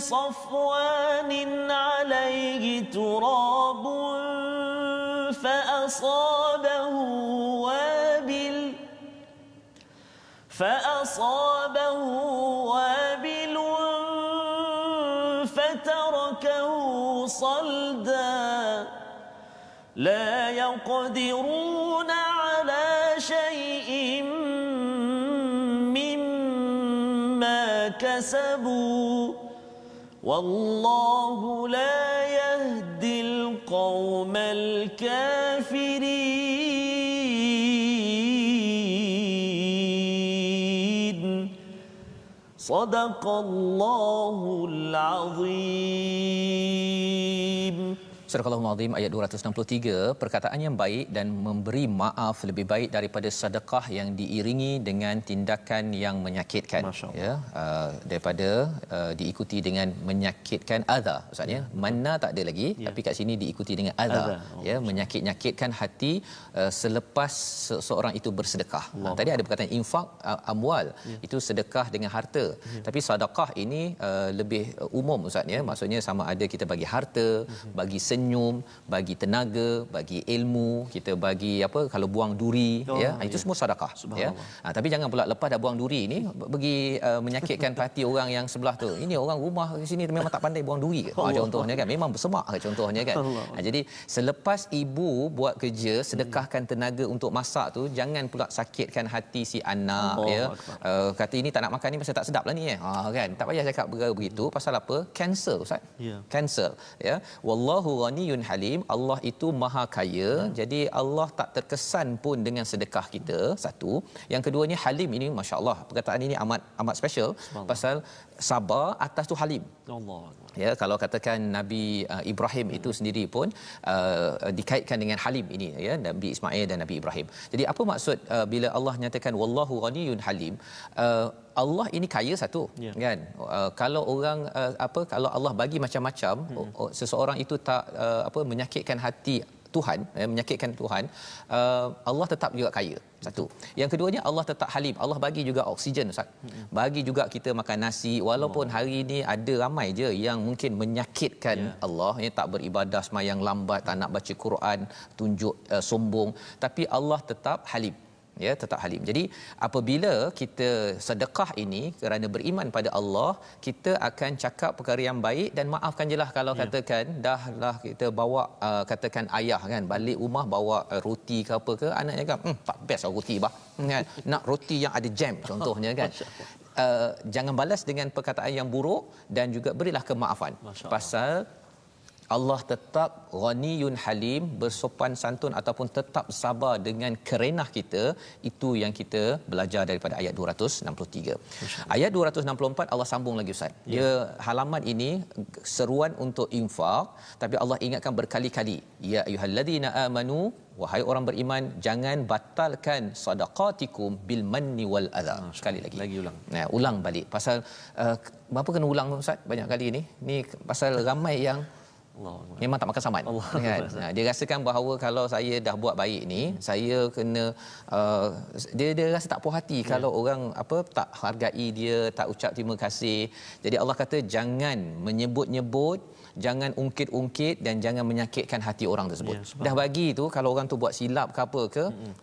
صفوان عليه تراب فأصابه وابل فأصابه وابل فتركه صلدا لا يقدرون على شيء مما كسبوا والله لا يهدي القوم الكافرين صدق الله العظيم Surah Al-Azim ayat 263, perkataan yang baik dan memberi maaf lebih baik daripada sedekah yang diiringi dengan tindakan yang menyakitkan. Ya, uh, daripada uh, diikuti dengan menyakitkan azab. Maksudnya, ya, ya mana tak ada lagi ya. tapi kat sini diikuti dengan azab. Oh, ya, menyakit-nyakitkan hati uh, selepas seorang itu bersedekah. Ha, Allah. Tadi ada perkataan infak uh, amwal, ya. itu sedekah dengan harta. Ya. Tapi sedekah ini uh, lebih uh, umum Ustaz ya. Maksudnya sama ada kita bagi harta, ya. bagi seni, senyum bagi tenaga bagi ilmu kita bagi apa kalau buang duri oh, ya ah, itu ya. semua sedekah ya ha, tapi jangan pula lepas dah buang duri ni bagi uh, eh, menyakitkan hati orang yang sebelah tu ini orang rumah di sini memang tak pandai buang duri ha, contohnya kan memang bersemak ke contohnya kan ha, jadi selepas ibu buat kerja sedekahkan tenaga untuk masak tu jangan pula sakitkan hati si anak oh, ya uh, kata ini tak nak makan ni pasal tak sedap lah ni ya. ha, kan tak payah cakap begitu pasal apa Cancel, ustaz ya yeah. cancer ya wallahu ghaniyun halim Allah itu maha kaya hmm. jadi Allah tak terkesan pun dengan sedekah kita satu yang keduanya halim ini masya-Allah perkataan ini amat amat special pasal sabar atas tu halim Allah ya kalau katakan nabi uh, Ibrahim itu sendiri pun uh, uh, dikaitkan dengan Halim ini ya nabi Ismail dan nabi Ibrahim. Jadi apa maksud uh, bila Allah nyatakan wallahu ghaniyun halim uh, Allah ini kaya satu ya. kan. Uh, kalau orang uh, apa kalau Allah bagi macam-macam hmm. seseorang itu tak uh, apa menyakitkan hati Tuhan eh, menyakitkan Tuhan uh, Allah tetap juga kaya satu yang keduanya Allah tetap halim Allah bagi juga oksigen Ustaz hmm. bagi juga kita makan nasi walaupun oh. hari ini ada ramai je yang mungkin menyakitkan yeah. Allah yang tak beribadah semayang lambat tak nak baca Quran tunjuk uh, sombong tapi Allah tetap halim ya tetap halim. Jadi apabila kita sedekah ini kerana beriman pada Allah, kita akan cakap perkara yang baik dan maafkan jelah kalau yeah. katakan dah lah kita bawa uh, katakan ayah kan balik rumah bawa uh, roti ke apa ke anaknya kan, hmm tak best lah roti bah. Hmm, kan? Nak roti yang ada jam contohnya kan. Uh, jangan balas dengan perkataan yang buruk dan juga berilah kemaafan. Pasal Allah tetap ghaniyun halim bersopan santun ataupun tetap sabar dengan kerenah kita itu yang kita belajar daripada ayat 263. Ayat 264 Allah sambung lagi Ustaz. Ya. halaman ini seruan untuk infak tapi Allah ingatkan berkali-kali ya ayyuhalladzina amanu wahai orang beriman jangan batalkan sadaqatikum bil manni wal adha. Sekali lagi. Lagi ulang. Nah, ulang balik pasal uh, berapa kena ulang Ustaz banyak kali ini. Ni pasal ramai yang Allah. memang tak makan sambat Allah. kan ha, dia rasakan bahawa kalau saya dah buat baik ni hmm. saya kena uh, dia dia rasa tak puas hati hmm. kalau orang apa tak hargai dia tak ucap terima kasih jadi Allah kata jangan menyebut-nyebut jangan ungkit-ungkit dan jangan menyakitkan hati orang tersebut ya, dah bagi itu, kalau orang tu buat silap ke apa ke hmm.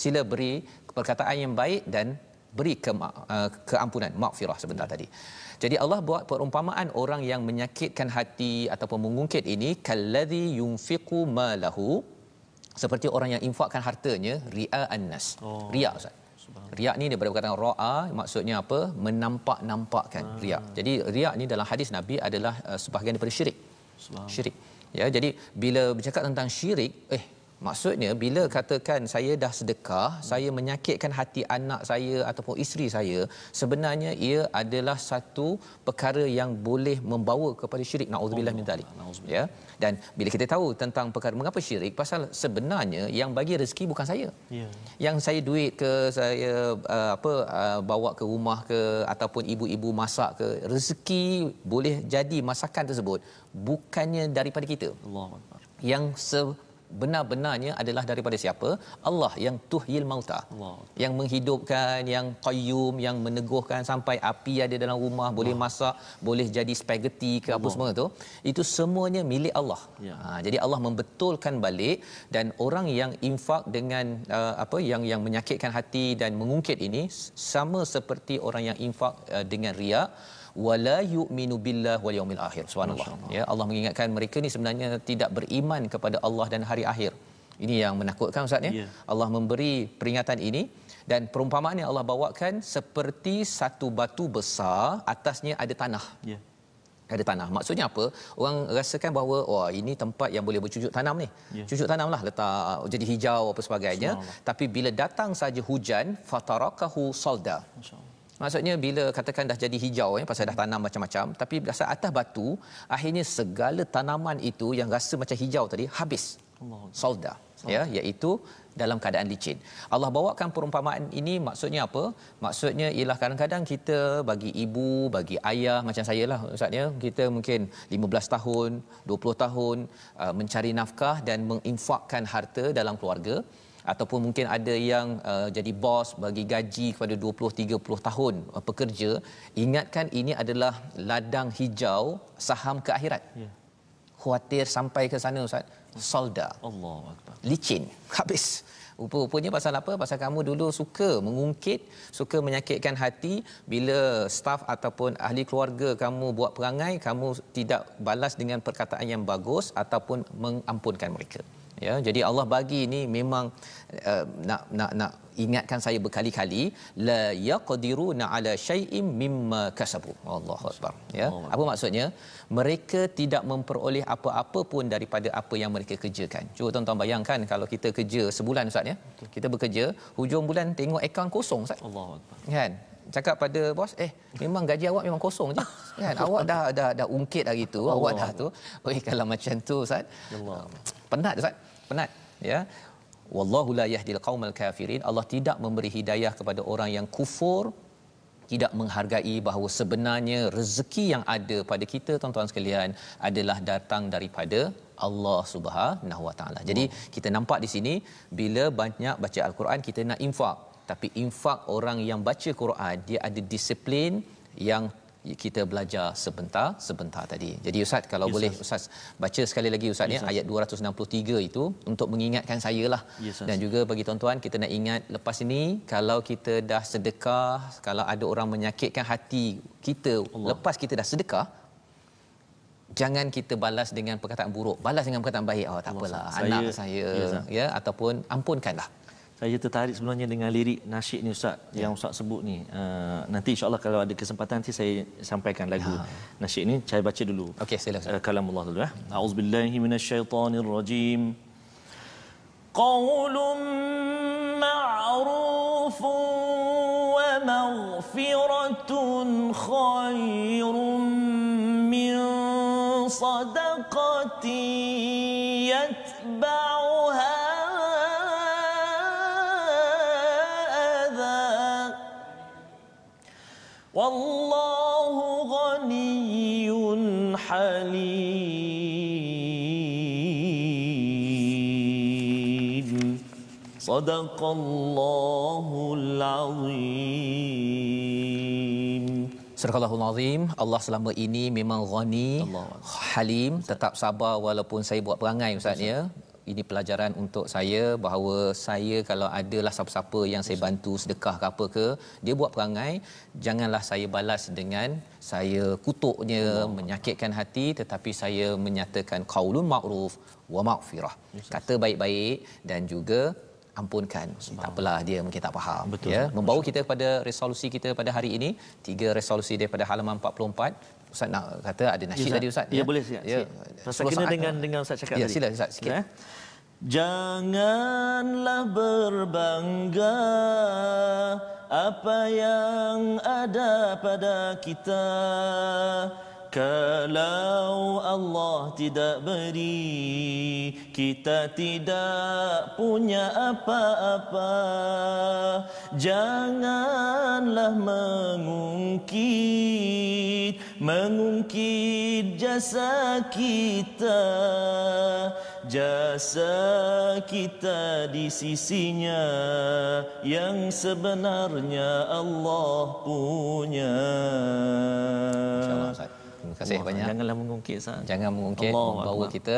sila beri perkataan yang baik dan beri ke, uh, keampunan maafirah sebentar hmm. tadi jadi Allah buat perumpamaan orang yang menyakitkan hati ataupun mengungkit ini kallazi yunfiqu malahu seperti orang yang infakkan hartanya ria annas. Oh. Ria Ustaz. Riak ni daripada perkataan ra'a maksudnya apa? Menampak-nampakkan ah. riak. Jadi riak ni dalam hadis Nabi adalah uh, sebahagian daripada syirik. Syirik. Ya, jadi bila bercakap tentang syirik, eh Maksudnya bila katakan saya dah sedekah, hmm. saya menyakitkan hati anak saya ataupun isteri saya, sebenarnya ia adalah satu perkara yang boleh membawa kepada syirik. Nauzubillah min dzalik. Ya. Dan bila kita tahu tentang perkara mengapa syirik, pasal sebenarnya yang bagi rezeki bukan saya. Ya. Yang saya duit ke saya uh, apa uh, bawa ke rumah ke ataupun ibu-ibu masak ke, rezeki boleh jadi masakan tersebut bukannya daripada kita. Allah. Yang se- benar-benarnya adalah daripada siapa? Allah yang tuhyil mauta. Yang menghidupkan, yang qayyum, yang meneguhkan sampai api ada dalam rumah, boleh Allah. masak, boleh jadi spageti ke Allah. apa semua tu. Itu semuanya milik Allah. Ya. Ha, jadi Allah membetulkan balik dan orang yang infak dengan uh, apa yang yang menyakitkan hati dan mengungkit ini sama seperti orang yang infak uh, dengan riak wala yu'minu billah wal yaumil akhir subhanallah ya Allah mengingatkan mereka ni sebenarnya tidak beriman kepada Allah dan hari akhir ini yang menakutkan ustaz ya. ya Allah memberi peringatan ini dan perumpamaan yang Allah bawakan seperti satu batu besar atasnya ada tanah ya ada tanah. Maksudnya apa? Orang rasakan bahawa wah ini tempat yang boleh bercucuk tanam ni. Yeah. Cucuk tanamlah letak jadi hijau apa sebagainya. Tapi bila datang saja hujan, fatarakahu salda. Maksudnya bila katakan dah jadi hijau ya pasal dah tanam macam-macam tapi dasar atas batu akhirnya segala tanaman itu yang rasa macam hijau tadi habis. Solda. Ya, iaitu dalam keadaan licin. Allah bawakan perumpamaan ini maksudnya apa? Maksudnya ialah kadang-kadang kita bagi ibu, bagi ayah macam saya lah ustaznya, kita mungkin 15 tahun, 20 tahun uh, mencari nafkah dan menginfakkan harta dalam keluarga ataupun mungkin ada yang uh, jadi bos bagi gaji kepada 20 30 tahun uh, pekerja ingatkan ini adalah ladang hijau saham ke akhirat ya khuatir sampai ke sana ustaz solda Allah licin habis Rupa-rupanya pasal apa? Pasal kamu dulu suka mengungkit, suka menyakitkan hati bila staf ataupun ahli keluarga kamu buat perangai, kamu tidak balas dengan perkataan yang bagus ataupun mengampunkan mereka ya jadi Allah bagi ini memang uh, nak nak nak ingatkan saya berkali-kali la na ala syai'im mimma kasabu Allahu akbar ya oh. apa maksudnya mereka tidak memperoleh apa-apa pun daripada apa yang mereka kerjakan cuba tuan-tuan bayangkan kalau kita kerja sebulan ustaz ya kita bekerja hujung bulan tengok akaun kosong ustaz Allahu akbar kan cakap pada bos eh memang gaji awak memang kosong je kan awak dah dah dah ungkit hari tu awak dah tu oi kalau macam tu ustaz penat ustaz penat ya wallahu la yahdil qaumal kafirin Allah tidak memberi hidayah kepada orang yang kufur tidak menghargai bahawa sebenarnya rezeki yang ada pada kita tuan-tuan sekalian adalah datang daripada Allah Subhanahu Wa Taala. Jadi kita nampak di sini bila banyak baca al-Quran kita nak infak. Tapi infak orang yang baca Quran dia ada disiplin yang kita belajar sebentar sebentar tadi. Jadi ustaz kalau yes, boleh ustaz. ustaz baca sekali lagi ustaz ni yes, ya, ayat 263 itu untuk mengingatkan sayalah. Yes, Dan juga bagi tuan-tuan kita nak ingat lepas ini kalau kita dah sedekah, kalau ada orang menyakitkan hati kita Allah. lepas kita dah sedekah jangan kita balas dengan perkataan buruk, balas dengan perkataan baik. Oh tak Allah, apalah saya, anak saya yes, ya ataupun ampunkanlah saya tertarik sebenarnya dengan lirik nasyid ni ustaz ya. yang ustaz sebut ni uh, nanti insyaallah kalau ada kesempatan nanti saya sampaikan lagu ya. nasyid ni saya baca dulu okey sila ustaz uh, kalamullah dulu eh ya. Hmm. auzubillahi minasyaitonirrajim qaulun ma'rufu wa maghfiratun khairum min sadaqati yatba'u صدق الله العظيم Subhanallahu alazim Allah selama ini memang ghani Allah. halim tetap sabar walaupun saya buat perangai ustaz ya ini pelajaran untuk saya bahawa saya kalau adalah siapa-siapa yang saya bantu sedekah ke apa ke dia buat perangai janganlah saya balas dengan saya kutuknya Allah. menyakitkan hati tetapi saya menyatakan qaulun ma'ruf wa ma'firah kata baik-baik dan juga ampunkan. Tak apalah dia mungkin tak faham. Ya. Betul. Ya, membawa kita kepada resolusi kita pada hari ini, tiga resolusi dia pada halaman 44. Ustaz nak kata ada nasyid ya, tadi Ustaz. Ya, ya boleh ya. siap. Ya. Ustaz kena dengan lah. dengan Ustaz cakap ya, tadi. sila Ustaz sikit. Ya. Eh? Janganlah berbangga apa yang ada pada kita. Kalau Allah tidak beri Kita tidak punya apa-apa Janganlah mengungkit Mengungkit jasa kita Jasa kita di sisinya Yang sebenarnya Allah punya InsyaAllah Ustaz Terima kasih Wah, banyak. Janganlah mengungkit sah. Jangan mengungkit Allah membawa Allah. kita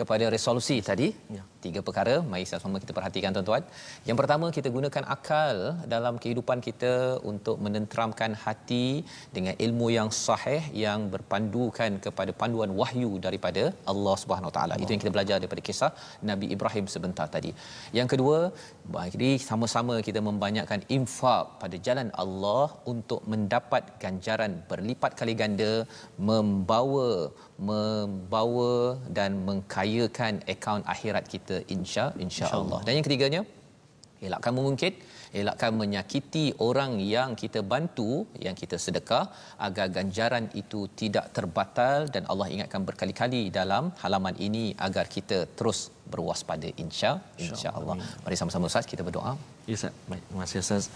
kepada resolusi tadi. Ya tiga perkara mari sama-sama kita perhatikan tuan-tuan. Yang pertama kita gunakan akal dalam kehidupan kita untuk menenteramkan hati dengan ilmu yang sahih yang berpandukan kepada panduan wahyu daripada Allah Subhanahu taala. Itu yang kita belajar daripada kisah Nabi Ibrahim sebentar tadi. Yang kedua, mari sama-sama kita membanyakkan infak pada jalan Allah untuk mendapat ganjaran berlipat kali ganda membawa membawa dan mengkayakan akaun akhirat kita insya insyaallah. Dan yang ketiganya elakkan mengungkit, elakkan menyakiti orang yang kita bantu, yang kita sedekah agar ganjaran itu tidak terbatal dan Allah ingatkan berkali-kali dalam halaman ini agar kita terus berwaspada insya insyaallah. Mari sama-sama Ustaz kita berdoa. Ya Ustaz. terima kasih Ustaz.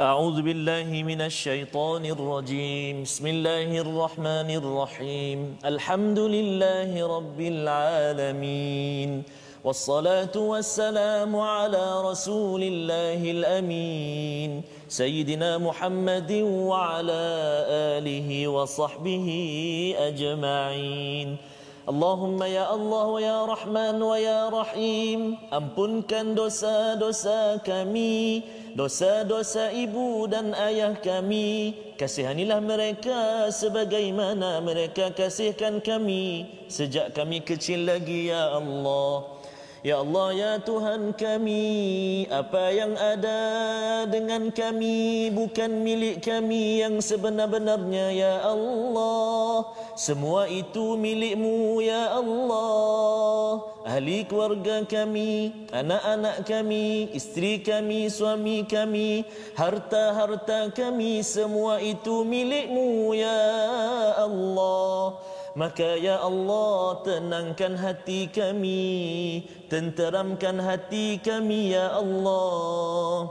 أعوذ بالله من الشيطان الرجيم بسم الله الرحمن الرحيم الحمد لله رب العالمين والصلاة والسلام على رسول الله الأمين سيدنا محمد وعلى آله وصحبه أجمعين اللهم يا الله ويا رحمن ويا رحيم ya دوسا دوسا كمي dosa-dosa ibu dan ayah kami kasihanilah mereka sebagaimana mereka kasihkan kami sejak kami kecil lagi ya Allah Ya Allah ya Tuhan kami apa yang ada dengan kami bukan milik kami yang sebenar-benarnya ya Allah semua itu milikmu ya Allah ahli keluarga kami anak-anak kami isteri kami suami kami harta-harta kami semua itu milikmu ya Allah Maka ya Allah tenangkan hati kami Tenteramkan hati kami ya Allah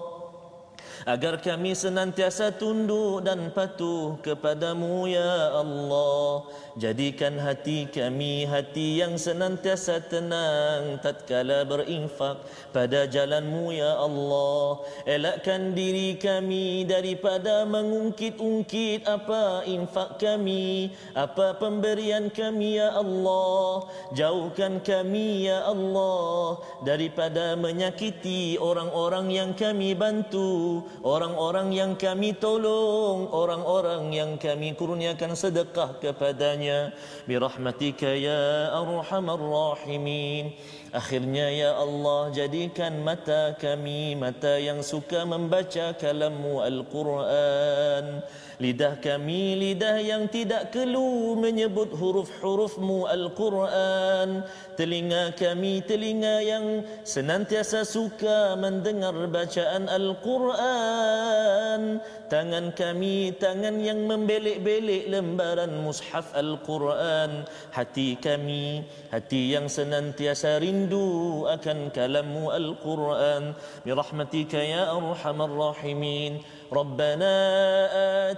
agar kami senantiasa tunduk dan patuh kepadamu ya Allah jadikan hati kami hati yang senantiasa tenang tatkala berinfak pada jalanmu ya Allah elakkan diri kami daripada mengungkit-ungkit apa infak kami apa pemberian kami ya Allah jauhkan kami ya Allah daripada menyakiti orang-orang yang kami bantu orang-orang yang kami tolong orang-orang yang kami kurniakan sedekah kepadanya bi rahmatika ya arhamar rahimin Akhirnya ya Allah jadikan mata kami mata yang suka membaca kalamu Al-Quran Lidah kami lidah yang tidak kelu menyebut huruf-hurufmu Al-Quran Telinga kami telinga yang senantiasa suka mendengar bacaan Al-Quran tangan kami tangan yang membelik-belik lembaran mushaf Al-Quran hati kami hati yang senantiasa rindu akan kalam Al-Quran bi rahmatika ya arhamar rahimin ربنا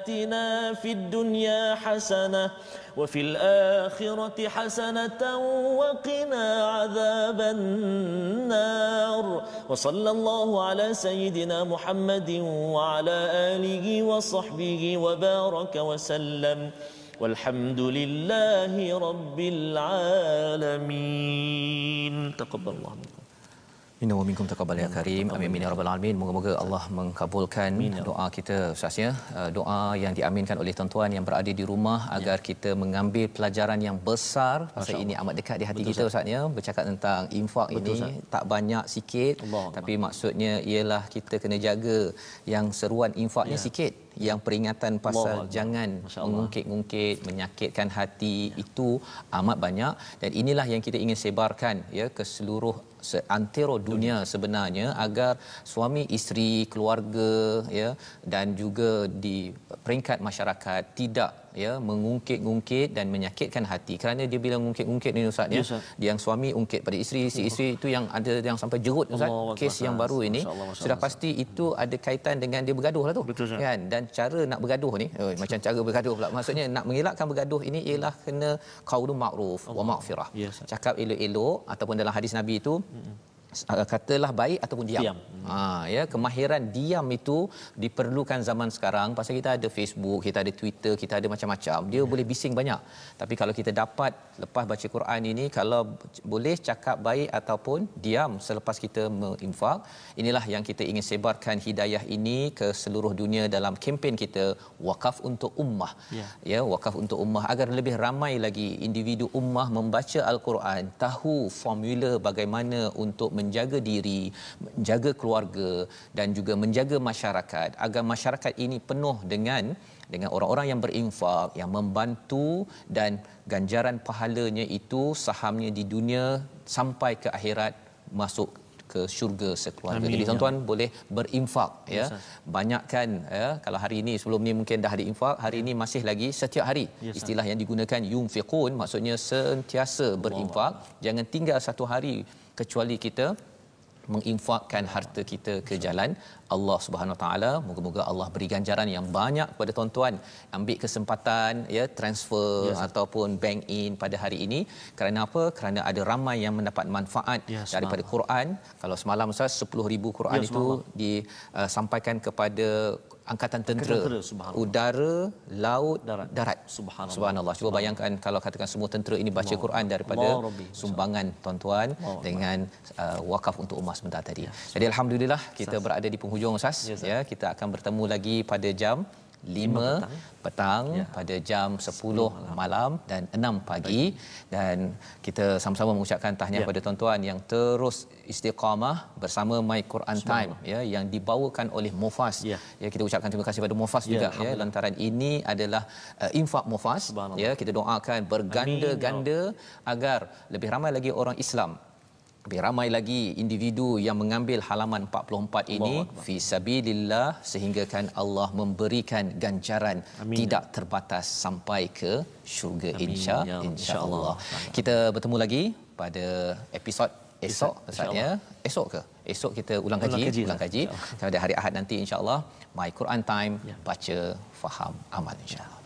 آتنا في الدنيا حسنه وفي الآخرة حسنة وقنا عذاب النار وصلى الله على سيدنا محمد وعلى آله وصحبه وبارك وسلم والحمد لله رب العالمين تقبل الله منكم Inna wa minkum taqabbal ya karim. Amin min ya rabbal alamin. Moga-moga Allah mengkabulkan ya doa kita Ustaz ya. Uh, doa yang diaminkan oleh tuan-tuan yang berada di rumah ya. agar kita mengambil pelajaran yang besar pasal ini amat dekat di hati Betul, kita Ustaz ya. Bercakap tentang infak Betul, ini sah. tak banyak sikit Allah tapi Allah. maksudnya ialah kita kena jaga yang seruan infaknya ya. sikit yang peringatan pasal Allah jangan mengungkit-ungkit menyakitkan hati ya. itu amat banyak dan inilah yang kita ingin sebarkan ya ke seluruh seantero dunia sebenarnya agar suami isteri keluarga ya dan juga di peringkat masyarakat tidak ya mengungkit-ungkit dan menyakitkan hati kerana dia bila mengungkit-ungkit ni ustaz ya, ya ustaz. yang suami ungkit pada isteri si isteri itu yang ada yang sampai jerut ustaz Allah, kes Allah, yang baru ini Allah, Allah, sudah pasti itu ada kaitan dengan dia bergaduh lah tu Betul, kan dan cara nak bergaduh ni oh, macam cara bergaduh pula maksudnya nak mengelakkan bergaduh ini ialah kena qaulul ma'ruf wa maghfirah ya, cakap elok-elok ataupun dalam hadis nabi itu katalah baik ataupun diam. diam. Hmm. Ha ya kemahiran diam itu diperlukan zaman sekarang pasal kita ada Facebook, kita ada Twitter, kita ada macam-macam. Dia ya. boleh bising banyak. Tapi kalau kita dapat lepas baca Quran ini kalau boleh cakap baik ataupun diam selepas kita menginfak, inilah yang kita ingin sebarkan hidayah ini ke seluruh dunia dalam kempen kita wakaf untuk ummah. Ya, ya wakaf untuk ummah agar lebih ramai lagi individu ummah membaca Al-Quran, tahu formula bagaimana untuk menjaga diri, menjaga keluarga dan juga menjaga masyarakat agar masyarakat ini penuh dengan dengan orang-orang yang berinfak, yang membantu dan ganjaran pahalanya itu sahamnya di dunia sampai ke akhirat masuk ke syurga sekeluarga. Amin. Jadi tuan-tuan ya. boleh berinfak ya. Banyakkan ya kalau hari ini sebelum ni mungkin dah ada infak, hari ini masih lagi setiap hari. Ya, Istilah yang digunakan yunfiqun maksudnya sentiasa berinfak, Allah. jangan tinggal satu hari kecuali kita menginfakkan harta kita ke jalan Allah Subhanahu taala. Moga-moga Allah beri ganjaran yang banyak kepada tuan-tuan ambil kesempatan ya transfer yes. ataupun bank in pada hari ini. Kerana apa? Kerana ada ramai yang mendapat manfaat yes, daripada Quran. Kalau semalam Ustaz 10000 Quran yes, itu disampaikan uh, kepada angkatan tentera, tentera udara laut darat, darat. Subhanallah. subhanallah cuba bayangkan kalau katakan semua tentera ini baca Quran daripada sumbangan tuan-tuan dengan uh, wakaf untuk umat sebentar tadi ya, jadi alhamdulillah kita berada di penghujung sas. ya, ya kita akan bertemu lagi pada jam Lima petang, petang ya. pada jam sepuluh malam. malam dan enam pagi. pagi dan kita sama-sama mengucapkan tahniah ya. pada tuan-tuan yang terus istiqamah bersama My Quran Semua. Time ya yang dibawakan oleh Mufas. Ya. ya kita ucapkan terima kasih pada Mufas ya, juga ya lantaran ini adalah uh, infak Mufas ya kita doakan berganda-ganda ya agar lebih ramai lagi orang Islam lebih ramai lagi individu yang mengambil halaman 44 ini fi sabilillah sehinggakan Allah memberikan ganjaran Amin. tidak terbatas sampai ke syurga insya ya insyaallah. Kita bertemu lagi pada episod esok maksudnya ya? esok ke esok kita ulang kaji ulang kaji, ulang pada hari Ahad nanti insyaallah my Quran time ya. baca faham amal insyaallah.